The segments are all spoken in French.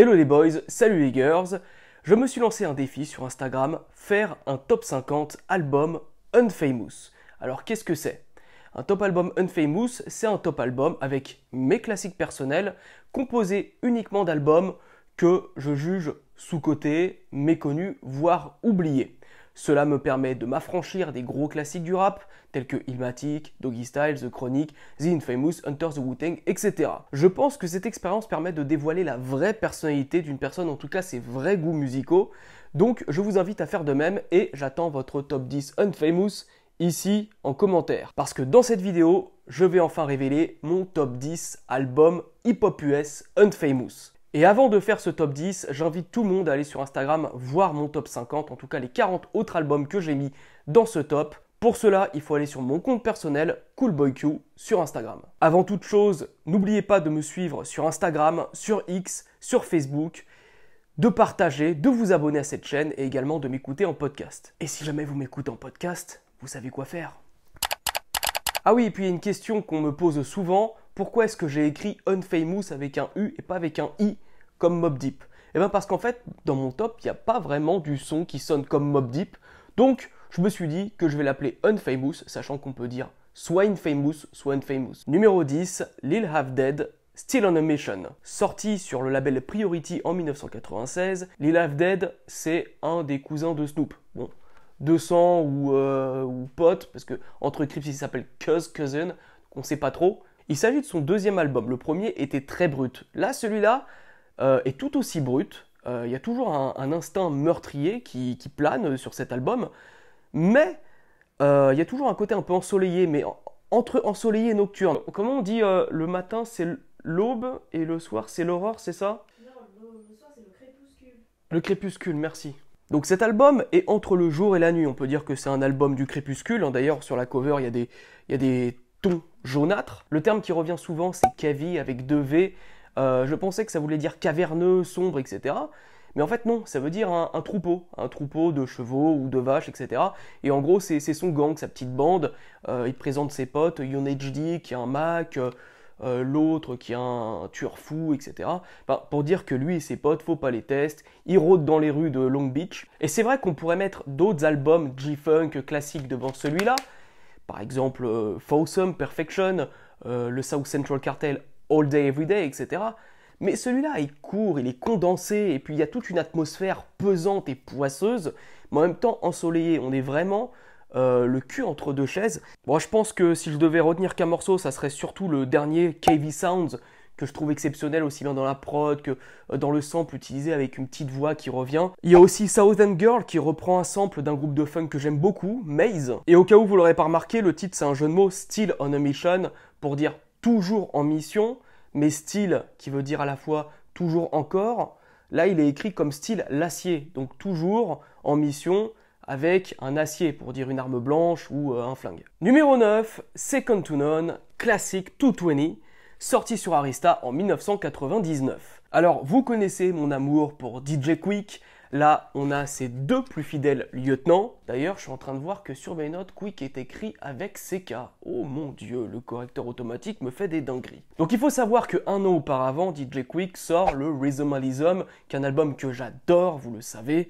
Hello les boys, salut les girls. Je me suis lancé un défi sur Instagram, faire un top 50 album unfamous. Alors qu'est-ce que c'est Un top album unfamous, c'est un top album avec mes classiques personnels, composé uniquement d'albums que je juge sous-cotés, méconnus, voire oubliés. Cela me permet de m'affranchir des gros classiques du rap, tels que Illmatic, Doggy Style, The Chronic, The Infamous, Hunter the Wu-Tang, etc. Je pense que cette expérience permet de dévoiler la vraie personnalité d'une personne, en tout cas ses vrais goûts musicaux. Donc je vous invite à faire de même et j'attends votre top 10 Unfamous ici en commentaire. Parce que dans cette vidéo, je vais enfin révéler mon top 10 album hip-hop US Unfamous. Et avant de faire ce top 10, j'invite tout le monde à aller sur Instagram voir mon top 50, en tout cas les 40 autres albums que j'ai mis dans ce top. Pour cela, il faut aller sur mon compte personnel CoolBoyQ sur Instagram. Avant toute chose, n'oubliez pas de me suivre sur Instagram, sur X, sur Facebook, de partager, de vous abonner à cette chaîne et également de m'écouter en podcast. Et si jamais vous m'écoutez en podcast, vous savez quoi faire. Ah oui, et puis il y a une question qu'on me pose souvent, pourquoi est-ce que j'ai écrit Unfamous avec un U et pas avec un I comme Mob Deep Eh bien parce qu'en fait, dans mon top, il n'y a pas vraiment du son qui sonne comme Mob Deep. Donc, je me suis dit que je vais l'appeler Unfamous, sachant qu'on peut dire soit Infamous, soit Unfamous. Numéro 10, Lil Half Dead, Still on a Mission. Sorti sur le label Priority en 1996, Lil Half Dead, c'est un des cousins de Snoop. Bon, 200 ou, euh, ou pote, parce que entre Crips, il s'appelle Cuz Cousin, on sait pas trop. Il s'agit de son deuxième album. Le premier était très brut. Là, celui-là euh, est tout aussi brut. Euh, il y a toujours un, instinct meurtrier qui, plane sur cet album. Mais euh, il y a toujours un côté un peu ensoleillé, mais entre ensoleillé et nocturne. Comment on dit le matin c'est l'aube et le soir c'est l'aurore, c'est ça Non, le soir c'est le crépuscule. Le crépuscule, merci. Donc cet album est entre le jour et la nuit. On peut dire que c'est un album du crépuscule. Hein. D'ailleurs, sur la cover, il y, y a des ton jaunâtre. Le terme qui revient souvent, c'est cavi avec deux V. Euh, je pensais que ça voulait dire caverneux, sombre, etc. Mais en fait, non, ça veut dire un, troupeau, un troupeau de chevaux ou de vaches, etc. Et en gros, c'est son gang, sa petite bande. Euh, il présente ses potes, HD qui est un Mac, euh, l'autre qui est un tueur fou, etc. pour dire que lui et ses potes, faut pas les tester. Ils rôdent dans les rues de Long Beach. Et c'est vrai qu'on pourrait mettre d'autres albums G-Funk classiques devant celui-là, par exemple, euh, Perfection, euh, le South Central Cartel, All Day Every Day, etc. Mais celui-là est court, il est condensé, et puis il y a toute une atmosphère pesante et poisseuse, mais en même temps ensoleillée. On est vraiment euh, le cul entre deux chaises. Bon, je pense que si je devais retenir qu'un morceau, ça serait surtout le dernier KV Sounds, que je trouve exceptionnel aussi bien dans la prod que euh, dans le sample utilisé avec une petite voix qui revient. Il y a aussi Southern Girl qui reprend un sample d'un groupe de funk que j'aime beaucoup, Maze. Et au cas où vous l'aurez pas remarqué, le titre c'est un jeu de mots Still on a Mission pour dire toujours en mission, mais Still qui veut dire à la fois toujours encore. Là, il est écrit comme style l'acier, donc toujours en mission avec un acier pour dire une arme blanche ou euh, un flingue. Numéro 9, Second to None, classique 220 sorti sur Arista en 1999. Alors, vous connaissez mon amour pour DJ Quick. Là, on a ses deux plus fidèles lieutenants. D'ailleurs, je suis en train de voir que sur mes Quick est écrit avec CK. Oh mon dieu, le correcteur automatique me fait des dingueries. Donc il faut savoir qu'un an auparavant, DJ Quick sort le Rhythmalism, qu'un un album que j'adore, vous le savez.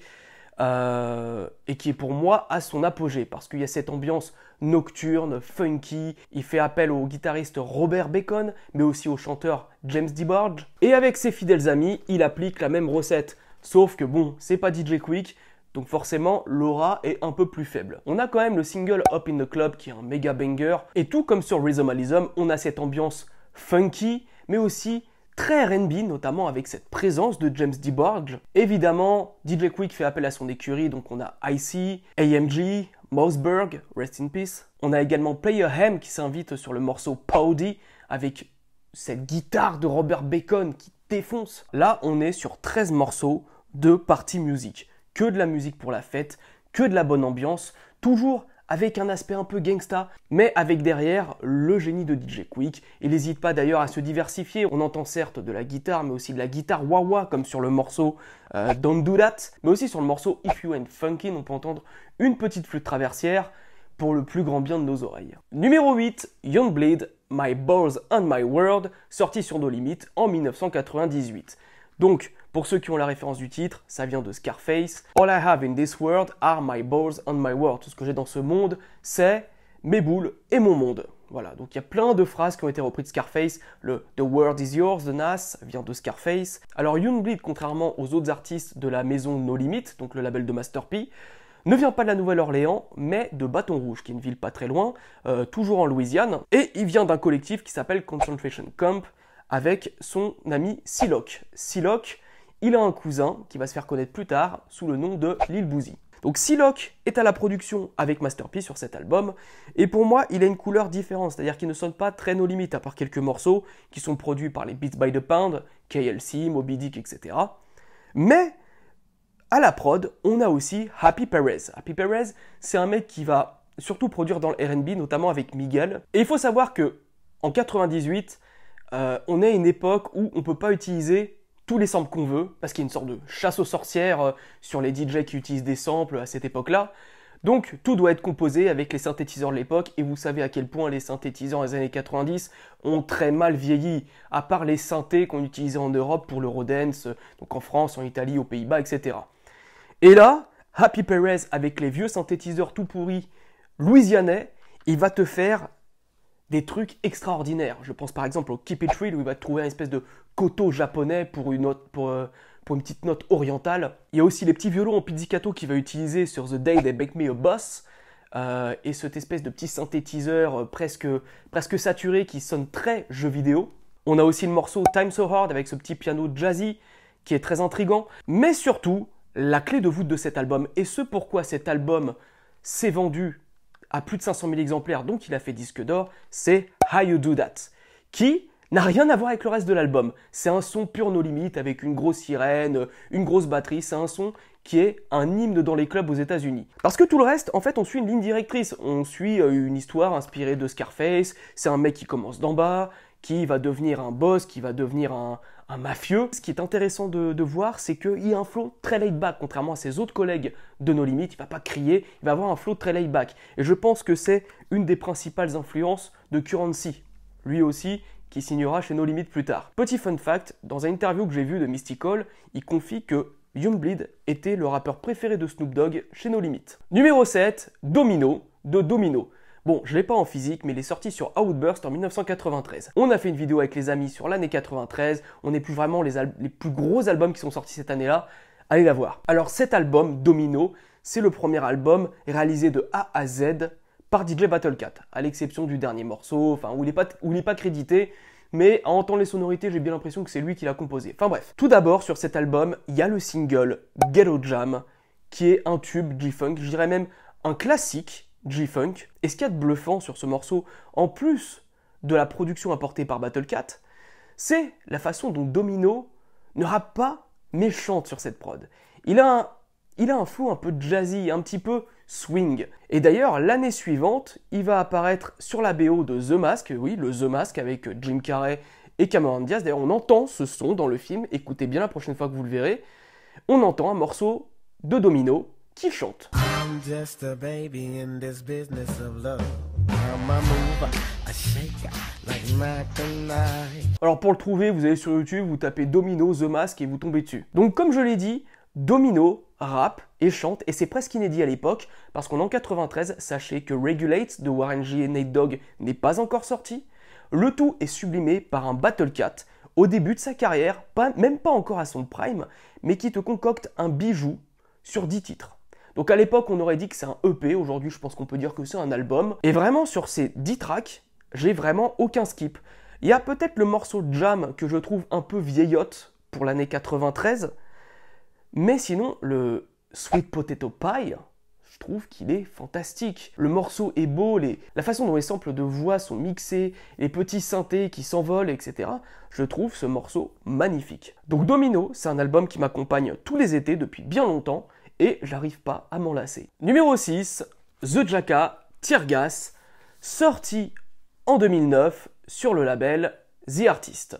Euh, et qui est pour moi à son apogée parce qu'il y a cette ambiance nocturne, funky. Il fait appel au guitariste Robert Bacon, mais aussi au chanteur James DeBarge. Et avec ses fidèles amis, il applique la même recette. Sauf que bon, c'est pas DJ Quick, donc forcément l'aura est un peu plus faible. On a quand même le single Up in the Club qui est un méga banger, et tout comme sur Rhythm on a cette ambiance funky, mais aussi très R&B, notamment avec cette présence de James DeBarge. Évidemment, DJ Quick fait appel à son écurie, donc on a Icy, AMG, Mouseberg, Rest in Peace. On a également Player Ham qui s'invite sur le morceau Powdy avec cette guitare de Robert Bacon qui défonce. Là, on est sur 13 morceaux de party music. Que de la musique pour la fête, que de la bonne ambiance, toujours avec un aspect un peu gangsta, mais avec derrière le génie de DJ Quick. Il n'hésite pas d'ailleurs à se diversifier, on entend certes de la guitare, mais aussi de la guitare wah-wah, comme sur le morceau euh, Don't Do That, mais aussi sur le morceau If You Ain't Funkin', on peut entendre une petite flûte traversière pour le plus grand bien de nos oreilles. Numéro 8, Young Blade, My Balls and My World, sorti sur nos limites en 1998. Donc, pour ceux qui ont la référence du titre, ça vient de Scarface. All I have in this world are my balls and my world. Tout ce que j'ai dans ce monde, c'est mes boules et mon monde. Voilà, donc il y a plein de phrases qui ont été reprises de Scarface. Le The world is yours the Nas vient de Scarface. Alors Bleed, contrairement aux autres artistes de la maison No Limit, donc le label de Master P, ne vient pas de la Nouvelle-Orléans, mais de Baton Rouge, qui est une ville pas très loin, euh, toujours en Louisiane. Et il vient d'un collectif qui s'appelle Concentration Camp, avec son ami Silock. siloc il a un cousin qui va se faire connaître plus tard sous le nom de Lil Bouzy. Donc siloc est à la production avec Masterpiece sur cet album, et pour moi il a une couleur différente, c'est-à-dire qu'il ne sonne pas très nos limites, à part quelques morceaux qui sont produits par les Beats by the Pound, KLC, Moby Dick, etc. Mais à la prod, on a aussi Happy Perez. Happy Perez, c'est un mec qui va surtout produire dans le RB, notamment avec Miguel. Et il faut savoir que en 98, euh, on est à une époque où on ne peut pas utiliser tous les samples qu'on veut, parce qu'il y a une sorte de chasse aux sorcières euh, sur les DJ qui utilisent des samples à cette époque-là. Donc tout doit être composé avec les synthétiseurs de l'époque, et vous savez à quel point les synthétiseurs des années 90 ont très mal vieilli, à part les synthés qu'on utilisait en Europe pour le l'Eurodance, donc en France, en Italie, aux Pays-Bas, etc. Et là, Happy Perez avec les vieux synthétiseurs tout pourris louisianais, il va te faire des trucs extraordinaires. Je pense par exemple au Keep It Real où il va trouver un espèce de koto japonais euh, pour une, petite note orientale. Il y a aussi les petits violons en pizzicato qu'il va utiliser sur The Day They Make Me a Boss. Euh, et cette espèce de petit synthétiseur euh, presque, presque saturé qui sonne très jeu vidéo. On a aussi le morceau Time So Hard avec ce petit piano jazzy qui est très intrigant. Mais surtout, la clé de voûte de cet album, et ce pourquoi cet album s'est vendu à plus de 500 000 exemplaires, donc il a fait disque d'or, c'est How You Do That, qui n'a rien à voir avec le reste de l'album. C'est un son pur no limites avec une grosse sirène, une grosse batterie, c'est un son qui est un hymne dans les clubs aux États-Unis. Parce que tout le reste, en fait, on suit une ligne directrice, on suit euh, une histoire inspirée de Scarface, c'est un mec qui commence d'en bas, qui va devenir un boss, qui va devenir un, un mafieux. Ce qui est intéressant de, voir, c'est qu'il a un flow très laid back, contrairement à ses autres collègues de No limites. Il va pas crier, il va avoir un flow très laid back. Et je pense que c'est une des principales influences de Currency. Lui aussi, qui signera chez No limites plus tard. Petit fun fact, dans un interview que j'ai vu de Mystical, il confie que Youngbleed était le rappeur préféré de Snoop Dogg chez No limites. Numéro 7, Domino de Domino. Bon, je l'ai pas en physique, mais il est sorti sur Outburst en 1993. On a fait une vidéo avec les amis sur l'année 93, on est plus vraiment les, plus gros albums qui sont sortis cette année-là, allez la voir. Alors cet album, Domino, c'est le premier album réalisé de A à Z par DJ Battlecat, à l'exception du dernier morceau, enfin où il n'est pas, pas, crédité, mais à entendre les sonorités, j'ai bien l'impression que c'est lui qui l'a composé. Enfin bref, tout d'abord sur cet album, il y a le single Ghetto Jam, qui est un tube G-Funk, je dirais même un classique, G-Funk. Et ce qu'il y a de bluffant sur ce morceau, en plus de la production apportée par Battlecat, c'est la façon dont Domino ne rappe pas méchante sur cette prod. Il a un, il a un flow un peu jazzy, un petit peu swing. Et d'ailleurs, l'année suivante, il va apparaître sur la BO de The Mask, oui, le The Mask avec Jim Carrey et Cameron Diaz. D'ailleurs, on entend ce son dans le film, écoutez bien la prochaine fois que vous le verrez. On entend un morceau de Domino qui chante just a baby in this business of love. Alors pour le trouver, vous allez sur YouTube, vous tapez Domino The Mask et vous tombez dessus. Donc comme je l'ai dit, Domino rappe et chante et c'est presque inédit à l'époque parce qu'en 93, sachez que Regulate de Warren G et Nate Dogg n'est pas encore sorti. Le tout est sublimé par un Battle Cat au début de sa carrière, même pas encore à son prime, mais qui te concocte un bijou sur 10 titres. Donc à l'époque, on aurait dit que c'est un EP, aujourd'hui, je pense qu'on peut dire que c'est un album. Et vraiment, sur ces 10 tracks, j'ai vraiment aucun skip. Il y a peut-être le morceau Jam que je trouve un peu vieillotte pour l'année 93, mais sinon, le Sweet Potato Pie, je trouve qu'il est fantastique. Le morceau est beau, la façon dont les samples de voix sont mixés, les petits synthés qui s'envolent, etc. Je trouve ce morceau magnifique. Donc Domino, c'est un album qui m'accompagne tous les étés depuis bien longtemps et j'arrive pas à m'en lasser. Numéro 6, The Jacka Tiergas, sorti en 2009 sur le label The Artist.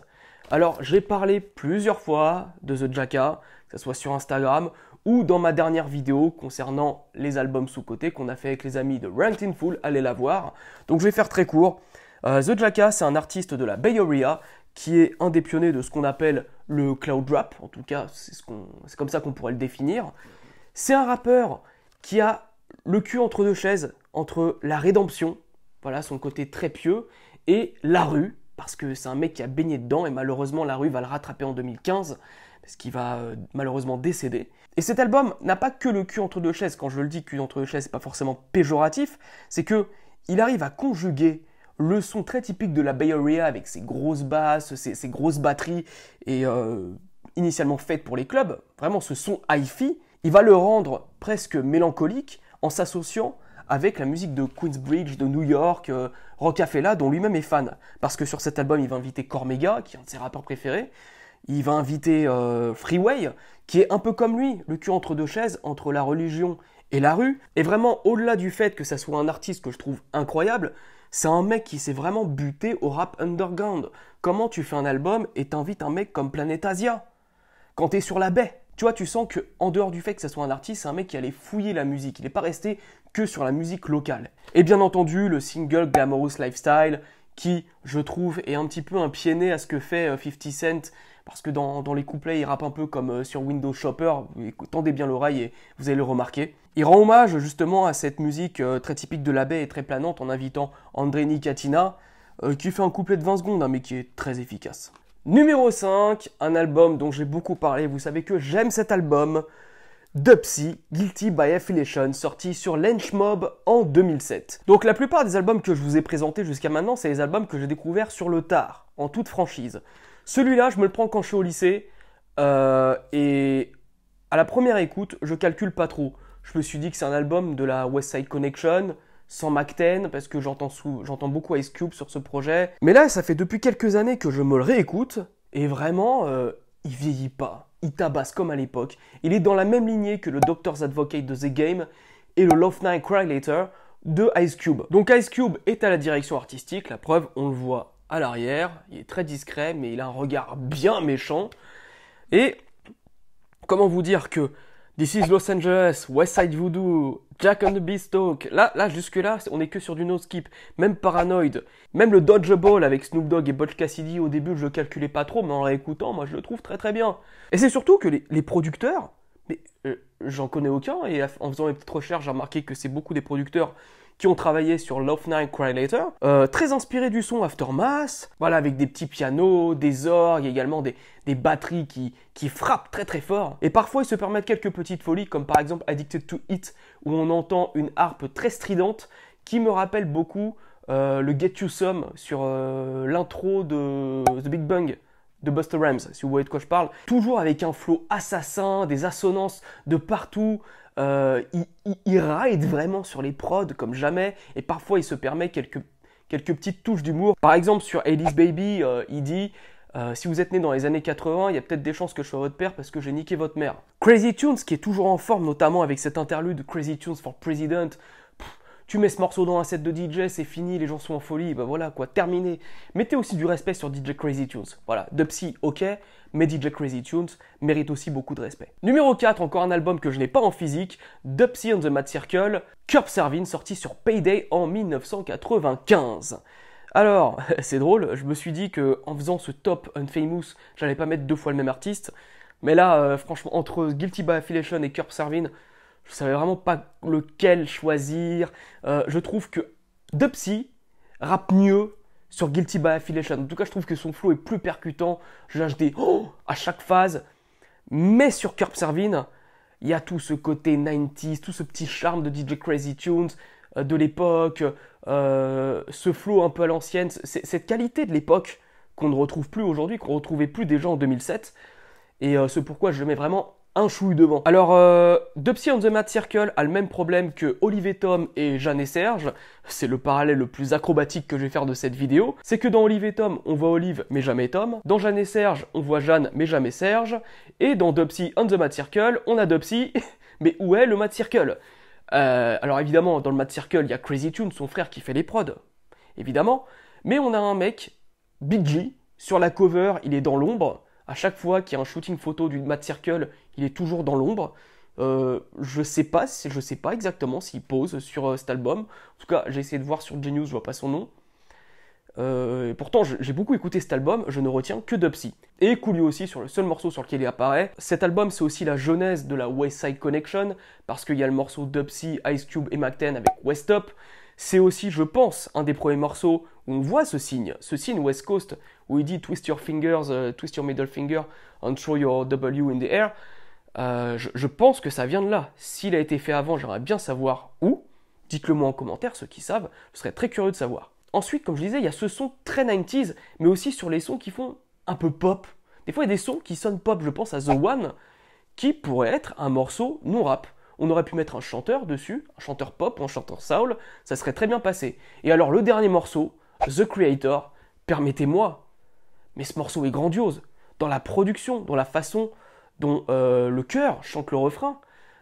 Alors j'ai parlé plusieurs fois de The Jacka, que ce soit sur Instagram ou dans ma dernière vidéo concernant les albums sous-cotés qu'on a fait avec les amis de Rant in Full, allez la voir. Donc je vais faire très court. Euh, The Jacka, c'est un artiste de la Bay Area qui est un des pionniers de ce qu'on appelle le cloud rap, en tout cas c'est comme ça qu'on pourrait le définir. C'est un rappeur qui a le cul entre deux chaises, entre la rédemption, voilà son côté très pieux, et la rue, parce que c'est un mec qui a baigné dedans, et malheureusement la rue va le rattraper en 2015, parce qu'il va euh, malheureusement décéder. Et cet album n'a pas que le cul entre deux chaises, quand je le dis cul entre deux chaises, c'est pas forcément péjoratif, c'est que il arrive à conjuguer le son très typique de la Bay Area avec ses grosses basses, ses, grosses batteries, et euh, initialement faites pour les clubs, vraiment ce son hi-fi, il va le rendre presque mélancolique en s'associant avec la musique de Queensbridge, de New York, euh, Rockafella, dont lui-même est fan. Parce que sur cet album, il va inviter Cormega, qui est un de ses rappeurs préférés. Il va inviter euh, Freeway, qui est un peu comme lui, le cul entre deux chaises, entre la religion et la rue. Et vraiment, au-delà du fait que ça soit un artiste que je trouve incroyable, c'est un mec qui s'est vraiment buté au rap underground. Comment tu fais un album et t'invites un mec comme Planet Asia, Quand t'es sur la baie tu vois, tu sens que en dehors du fait que ce soit un artiste, c'est un mec qui allait fouiller la musique. Il n'est pas resté que sur la musique locale. Et bien entendu, le single Glamorous Lifestyle, qui, je trouve, est un petit peu un pied à ce que fait 50 euh, Cent, parce que dans, les couplets, il rappe un peu comme euh, sur Windows Shopper, tendez bien l'oreille et vous allez le remarquer. Il rend hommage justement à cette musique euh, très typique de la baie et très planante en invitant André Nicatina, qui fait un couplet de 20 secondes, hein, mais qui est très efficace. Numéro 5, un album dont j'ai beaucoup parlé, vous savez que j'aime cet album, Dubsy, Guilty by Affiliation, sorti sur Lynch en 2007. Donc la plupart des albums que je vous ai présentés jusqu'à maintenant, c'est les albums que j'ai découverts sur le tard, en toute franchise. Celui-là, je me le prends quand je suis au lycée, euh, et à la première écoute, je calcule pas trop. Je me suis dit que c'est un album de la West Side Connection, sans MacTen, parce que j'entends, beaucoup Ice Cube sur ce projet. Mais là, ça fait depuis quelques années que je me le réécoute, et vraiment, euh, il vieillit pas. Il tabasse comme à l'époque. Il est dans la même lignée que le Doctor's Advocate de The Game et le Love Night Cry Later de Ice Cube. Donc Ice Cube est à la direction artistique, la preuve, on le voit à l'arrière, il est très discret, mais il a un regard bien méchant. Et comment vous dire que This is Los Angeles, West Side Voodoo, Jack and the Beast Là, là, jusque là, on est que sur du no skip. Même Paranoid, même le Dodgeball avec Snoop Dogg et Butch Cassidy. Au début, je le calculais pas trop, mais en l'écoutant, moi, je le trouve très très bien. Et c'est surtout que les, producteurs, mais euh, j'en connais aucun. Et en faisant mes petites recherches, j'ai remarqué que c'est beaucoup des producteurs qui ont travaillé sur Love Night Cry Later, euh, très inspiré du son Aftermath, voilà, avec des petits pianos, des orgues, également des, batteries qui, qui frappent très très fort. Et parfois, ils se permettent quelques petites folies, comme par exemple Addicted to It, où on entend une harpe très stridente qui me rappelle beaucoup euh, le Get You Some sur euh, l'intro de The Big Bang de Buster Rams, si vous voyez de quoi je parle. Toujours avec un flow assassin, des assonances de partout, euh, il, ride vraiment sur les prods comme jamais, et parfois il se permet quelques, quelques petites touches d'humour. Par exemple, sur Alice Baby, euh, il dit euh, Si vous êtes né dans les années 80, il y a peut-être des chances que je sois votre père parce que j'ai niqué votre mère. Crazy Tunes, qui est toujours en forme, notamment avec cet interlude Crazy Tunes for President, tu mets ce morceau dans un set de DJ, c'est fini, les gens sont en folie, bah ben voilà quoi, terminé. Mettez aussi du respect sur DJ Crazy Tunes. Voilà, Dubsy, ok, mais DJ Crazy Tunes mérite aussi beaucoup de respect. Numéro 4, encore un album que je n'ai pas en physique, Dubsy on the Mad Circle, Curb Servine, sorti sur Payday en 1995. Alors, c'est drôle, je me suis dit que en faisant ce top Unfamous, j'allais pas mettre deux fois le même artiste, mais là, euh, franchement, entre Guilty by Affiliation et Curb Servine... Je savais vraiment pas lequel choisir. Euh, je trouve que Dubsy rappe mieux sur Guilty by Affiliation. En tout cas, je trouve que son flow est plus percutant. Je lâche des oh à chaque phase. Mais sur Curb Servine, il y a tout ce côté 90s, tout ce petit charme de DJ Crazy Tunes euh, de l'époque, euh, ce flow un peu à l'ancienne, cette qualité de l'époque qu'on ne retrouve plus aujourd'hui, qu'on ne retrouvait plus déjà en 2007. Et euh, c'est pourquoi je mets vraiment devant. Alors, euh, on the Mad Circle a le même problème que et Tom et Jeanne et Serge. C'est le parallèle le plus acrobatique que je vais faire de cette vidéo. C'est que dans et Tom, on voit Olive mais jamais Tom. Dans Jeanne et Serge, on voit Jeanne mais jamais Serge. Et dans Dopsy on the Mad Circle, on a Dubsy, mais où est le Mad Circle euh, Alors évidemment, dans le Mad Circle, il y a Crazy Tune, son frère qui fait les prods. Évidemment. Mais on a un mec, Big G, sur la cover, il est dans l'ombre à chaque fois qu'il y a un shooting photo du mat Circle, il est toujours dans l'ombre. Euh, je sais pas, je sais pas exactement s'il pose sur euh, cet album. En tout cas, j'ai essayé de voir sur Genius, je vois pas son nom. Euh, pourtant, j'ai beaucoup écouté cet album, je ne retiens que Dubsy. Et Coolio aussi sur le seul morceau sur lequel il apparaît. Cet album, c'est aussi la genèse de la West Side Connection, parce qu'il y a le morceau Dubsy, Ice Cube et Mac 10 avec West Up. C'est aussi, je pense, un des premiers morceaux où on voit ce signe, ce signe West Coast, où il dit twist your fingers, euh, twist your middle finger and throw your W in the air. Euh, je, je, pense que ça vient de là. S'il a été fait avant, j'aimerais bien savoir où. Dites-le moi en commentaire, ceux qui savent, je serais très curieux de savoir. Ensuite, comme je disais, il y a ce son très 90s, mais aussi sur les sons qui font un peu pop. Des fois, il y a des sons qui sonnent pop, je pense à The One, qui pourrait être un morceau non rap on aurait pu mettre un chanteur dessus, un chanteur pop ou un chanteur soul, ça serait très bien passé. Et alors le dernier morceau, The Creator, permettez-moi, mais ce morceau est grandiose, dans la production, dans la façon dont euh, le chœur chante le refrain,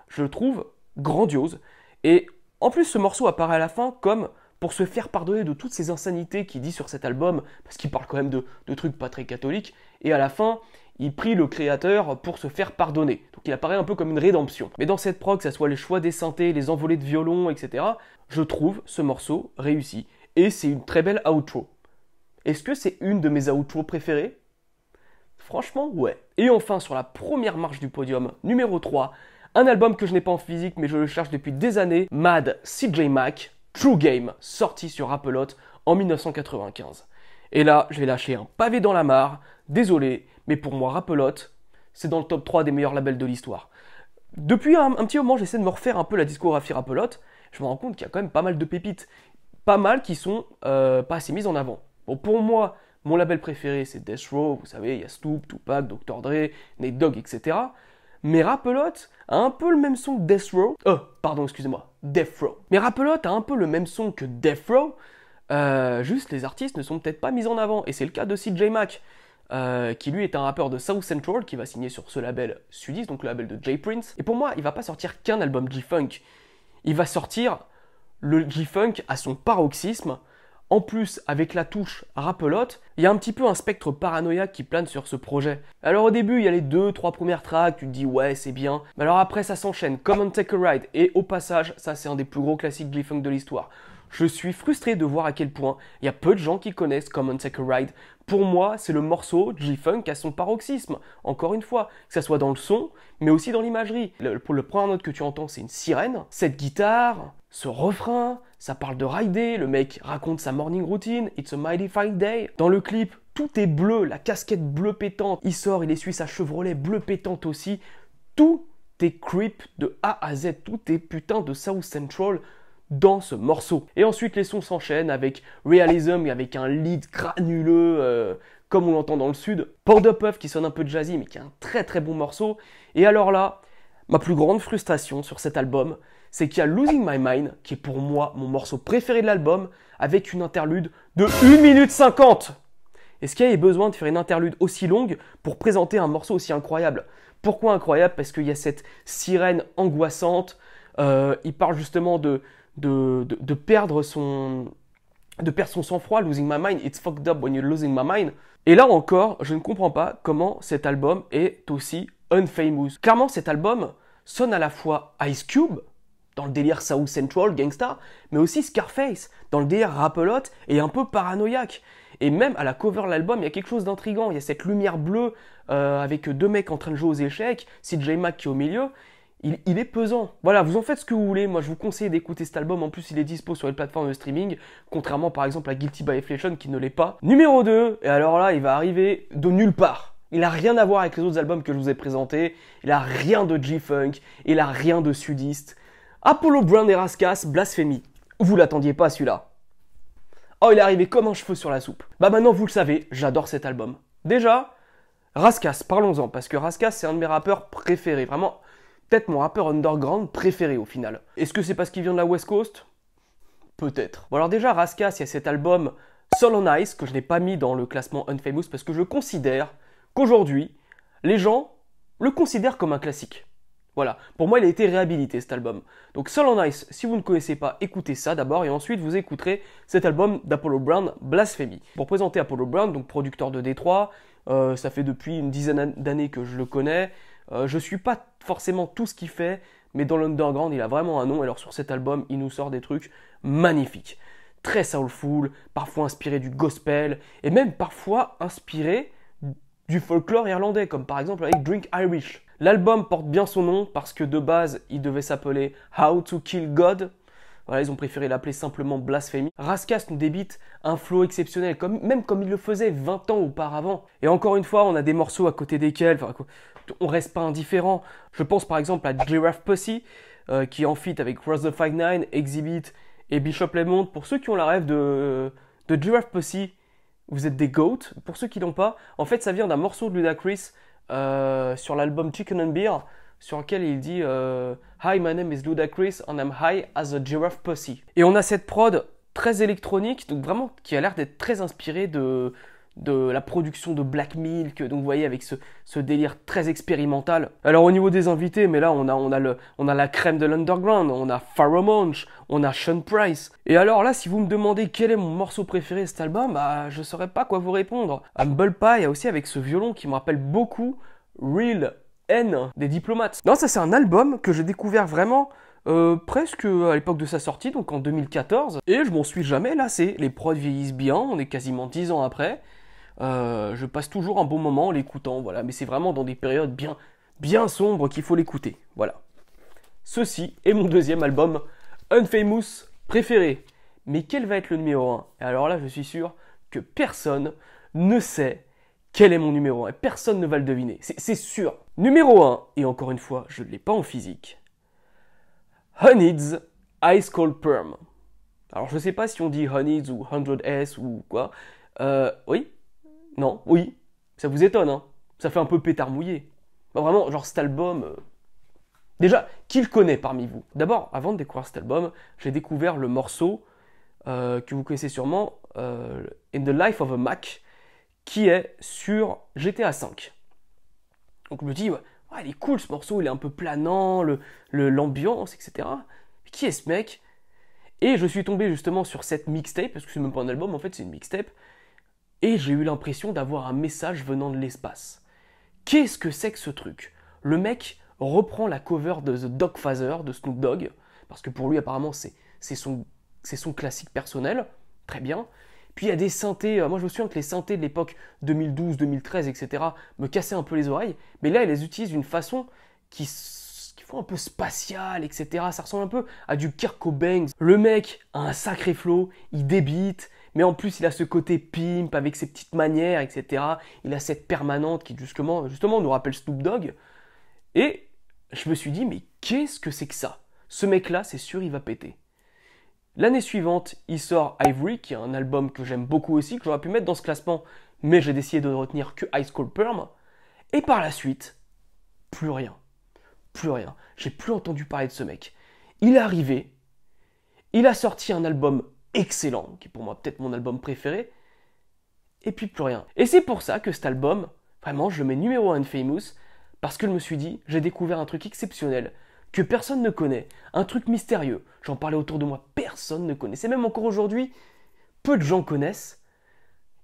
je le trouve grandiose. Et en plus ce morceau apparaît à la fin comme pour se faire pardonner de toutes ces insanités qu'il dit sur cet album, parce qu'il parle quand même de, de trucs pas très catholiques, et à la fin, il prie le Créateur pour se faire pardonner. Donc il apparaît un peu comme une rédemption. Mais dans cette prog, que ce soit les choix des synthés, les envolées de violon, etc., je trouve ce morceau réussi. Et c'est une très belle outro. Est-ce que c'est une de mes outros préférées Franchement, ouais. Et enfin, sur la première marche du podium, numéro 3, un album que je n'ai pas en physique mais je le cherche depuis des années, Mad CJ Mac, True Game, sorti sur Appelote en 1995. Et là, je vais lâcher un pavé dans la mare, désolé, mais pour moi, Rapelote, c'est dans le top 3 des meilleurs labels de l'histoire. Depuis un, petit moment, j'essaie de me refaire un peu la discographie Rapelote. Je me rends compte qu'il y a quand même pas mal de pépites. Pas mal qui sont euh, pas assez mises en avant. Bon, pour moi, mon label préféré, c'est Death Row. Vous savez, il y a Stoop, Tupac, Dr. Dre, Nate Dogg, etc. Mais Rapelote a un peu le même son que Death Row. euh, pardon, excusez-moi, Death Row. Mais Rapelote a un peu le même son que Death Row. Euh, juste, les artistes ne sont peut-être pas mis en avant. Et c'est le cas de CJ Mack. Euh, qui lui est un rappeur de South Central qui va signer sur ce label Sudis, donc le label de Jay Prince. Et pour moi, il va pas sortir qu'un album G-Funk, il va sortir le G-Funk à son paroxysme. En plus, avec la touche rapelote, il y a un petit peu un spectre paranoïaque qui plane sur ce projet. Alors au début, il y a les deux, trois premières tracks, tu te dis ouais, c'est bien. Mais alors après, ça s'enchaîne, Come and Take a Ride, et au passage, ça c'est un des plus gros classiques G-Funk de l'histoire je suis frustré de voir à quel point il y a peu de gens qui connaissent Common Take a Ride. Pour moi, c'est le morceau G-Funk à son paroxysme, encore une fois, que ça soit dans le son, mais aussi dans l'imagerie. Le, pour le premier note que tu entends, c'est une sirène. Cette guitare, ce refrain, ça parle de rider, le mec raconte sa morning routine, it's a mighty fine day. Dans le clip, tout est bleu, la casquette bleue pétante, il sort, il essuie sa Chevrolet bleue pétante aussi. Tout est creep de A à Z, tout est putain de South Central dans ce morceau. Et ensuite les sons s'enchaînent avec Realism et avec un lead granuleux euh, comme on l'entend dans le sud, Port de Puff qui sonne un peu jazzy mais qui est un très très bon morceau. Et alors là, ma plus grande frustration sur cet album, c'est qu'il y a Losing My Mind qui est pour moi mon morceau préféré de l'album avec une interlude de 1 minute 50. Est-ce qu'il y a besoin de faire une interlude aussi longue pour présenter un morceau aussi incroyable Pourquoi incroyable Parce qu'il y a cette sirène angoissante, euh, il parle justement de, de, perdre son de perdre son sang-froid, Losing My Mind, It's Fucked Up When You're Losing My Mind. Et là encore, je ne comprends pas comment cet album est aussi unfamous. Clairement, cet album sonne à la fois Ice Cube, dans le délire South Central, gangsta, mais aussi Scarface, dans le délire rappelote et un peu paranoïaque. Et même à la cover de l'album, il y a quelque chose d'intrigant. Il y a cette lumière bleue euh, avec deux mecs en train de jouer aux échecs, CJ Mack qui est au milieu, il, est pesant. Voilà, vous en faites ce que vous voulez. Moi, je vous conseille d'écouter cet album. En plus, il est dispo sur les plateformes de streaming, contrairement par exemple à Guilty by Inflation qui ne l'est pas. Numéro 2, et alors là, il va arriver de nulle part. Il n'a rien à voir avec les autres albums que je vous ai présentés. Il a rien de G-Funk, il a rien de sudiste. Apollo Brown et Rascas, Blasphemy. Vous l'attendiez pas celui-là. Oh, il est arrivé comme un cheveu sur la soupe. Bah maintenant, vous le savez, j'adore cet album. Déjà, Raskas, parlons-en, parce que Raskas, c'est un de mes rappeurs préférés. Vraiment, peut-être mon rappeur underground préféré au final. Est-ce que c'est parce qu'il vient de la West Coast Peut-être. Bon alors déjà, Raskas, il y a cet album Soul on Ice que je n'ai pas mis dans le classement Unfamous parce que je considère qu'aujourd'hui, les gens le considèrent comme un classique. Voilà, pour moi il a été réhabilité cet album. Donc Soul on Ice, si vous ne connaissez pas, écoutez ça d'abord et ensuite vous écouterez cet album d'Apollo Brown, Blasphemy. Pour présenter Apollo Brown, donc producteur de Détroit, euh, ça fait depuis une dizaine d'années que je le connais. Euh, je suis pas forcément tout ce qu'il fait, mais dans l'underground, il a vraiment un nom. Alors sur cet album, il nous sort des trucs magnifiques. Très soulful, parfois inspiré du gospel, et même parfois inspiré du folklore irlandais, comme par exemple avec Drink Irish. L'album porte bien son nom parce que de base, il devait s'appeler How to Kill God, voilà, ils ont préféré l'appeler simplement blasphémie. Raskas nous débite un flow exceptionnel, même comme il le faisait 20 ans auparavant. Et encore une fois, on a des morceaux à côté desquels on reste pas indifférent. Je pense par exemple à Giraffe Pussy, euh, qui en fit avec rose the Five Nine, Exhibit et Bishop Lemond. Pour ceux qui ont la rêve de, de Giraffe Pussy, vous êtes des goats. Pour ceux qui l'ont pas, en fait, ça vient d'un morceau de Ludacris euh, sur l'album Chicken and Beer sur lequel il dit euh, Hi, my name is Ludacris and I'm high as a giraffe pussy. Et on a cette prod très électronique, donc vraiment qui a l'air d'être très inspirée de, de la production de Black Milk, donc vous voyez avec ce, délire très expérimental. Alors au niveau des invités, mais là on a, on a, le, on a la crème de l'underground, on a Pharaoh Munch on a Sean Price. Et alors là, si vous me demandez quel est mon morceau préféré de cet album, bah je saurais pas quoi vous répondre. Humble Pie aussi avec ce violon qui me rappelle beaucoup Real N des diplomates. Non, ça c'est un album que j'ai découvert vraiment euh, presque à l'époque de sa sortie, donc en 2014, et je m'en suis jamais lassé. Les prods vieillissent bien, on est quasiment 10 ans après. Euh, je passe toujours un bon moment en l'écoutant, voilà, mais c'est vraiment dans des périodes bien, bien sombres qu'il faut l'écouter, voilà. Ceci est mon deuxième album, Unfamous préféré. Mais quel va être le numéro 1 Alors là, je suis sûr que personne ne sait quel est mon numéro 1 Personne ne va le deviner, c'est sûr. Numéro 1, et encore une fois, je ne l'ai pas en physique. Honey's Ice Cold Perm. Alors je ne sais pas si on dit Honey's ou 100S ou quoi. Euh, oui Non Oui Ça vous étonne, hein Ça fait un peu pétard mouillé. Bah, vraiment, genre cet album... Euh, déjà, qui le connaît parmi vous D'abord, avant de découvrir cet album, j'ai découvert le morceau euh, que vous connaissez sûrement, In the Life of a Mac, qui est sur GTA V. Donc je me dis, ouais, il est cool ce morceau, il est un peu planant, l'ambiance, le, l'ambiance, etc. qui est ce mec Et je suis tombé justement sur cette mixtape, parce que c'est même pas un album, en fait c'est une mixtape, et j'ai eu l'impression d'avoir un message venant de l'espace. Qu'est-ce que c'est que ce truc Le mec reprend la cover de The Dog Father de Snoop Dogg, parce que pour lui apparemment c'est son, son classique personnel, très bien, puis il y a des synthés, euh, moi je me souviens que les synthés de l'époque 2012, 2013, etc. me cassaient un peu les oreilles, mais là ils les utilisent d'une façon qui, qui font un peu spatiale, etc. Ça ressemble un peu à du Kirk Bangs. Le mec a un sacré flow, il débite, mais en plus il a ce côté pimp avec ses petites manières, etc. Il a cette permanente qui justement, justement nous rappelle Snoop Dogg. Et je me suis dit, mais qu'est-ce que c'est que ça Ce mec-là, c'est sûr, il va péter. L'année suivante, il sort Ivory, qui est un album que j'aime beaucoup aussi, que j'aurais pu mettre dans ce classement, mais j'ai décidé de ne retenir que High School Perm. Et par la suite, plus rien. Plus rien. J'ai plus entendu parler de ce mec. Il est arrivé, il a sorti un album excellent, qui est pour moi peut-être mon album préféré, et puis plus rien. Et c'est pour ça que cet album, vraiment, je le mets numéro 1 Famous, parce que je me suis dit, j'ai découvert un truc exceptionnel personne ne connaît, un truc mystérieux. J'en parlais autour de moi, personne ne connaissait, même encore aujourd'hui, peu de gens connaissent.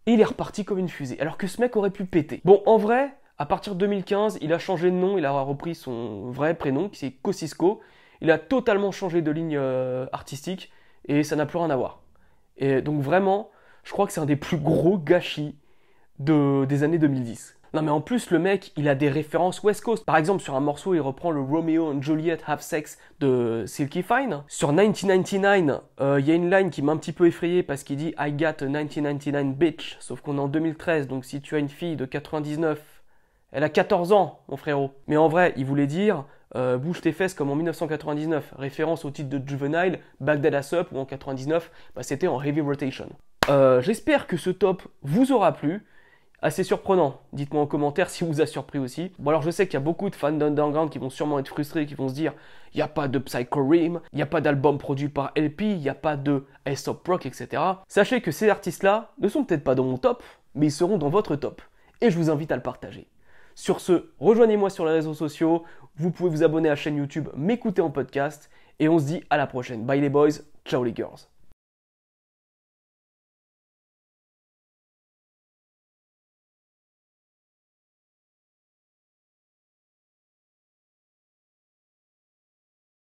Et il est reparti comme une fusée, alors que ce mec aurait pu péter. Bon, en vrai, à partir de 2015, il a changé de nom, il a repris son vrai prénom, qui c'est Cosisco, Il a totalement changé de ligne euh, artistique, et ça n'a plus rien à voir. Et donc vraiment, je crois que c'est un des plus gros gâchis de, des années 2010. Non mais en plus le mec il a des références West Coast. Par exemple sur un morceau il reprend le Romeo and Juliet Have Sex de Silky Fine. Sur 1999 euh, il y a une line qui m'a un petit peu effrayé parce qu'il dit I got a 1999 bitch. Sauf qu'on est en 2013 donc si tu as une fille de 99 elle a 14 ans mon frérot. Mais en vrai il voulait dire euh, bouge tes fesses comme en 1999, référence au titre de Juvenile, Bagdad assup ou en 99, bah, c'était en heavy rotation. Euh, j'espère que ce top vous aura plu assez surprenant. Dites-moi en commentaire si vous a surpris aussi. Bon alors je sais qu'il y a beaucoup de fans d'Underground qui vont sûrement être frustrés, qui vont se dire il n'y a pas de Psycho il n'y a pas d'album produit par LP, il n'y a pas de S-Top Rock, etc. Sachez que ces artistes-là ne sont peut-être pas dans mon top, mais ils seront dans votre top. Et je vous invite à le partager. Sur ce, rejoignez-moi sur les réseaux sociaux, vous pouvez vous abonner à la chaîne YouTube, m'écouter en podcast, et on se dit à la prochaine. Bye les boys, ciao les girls.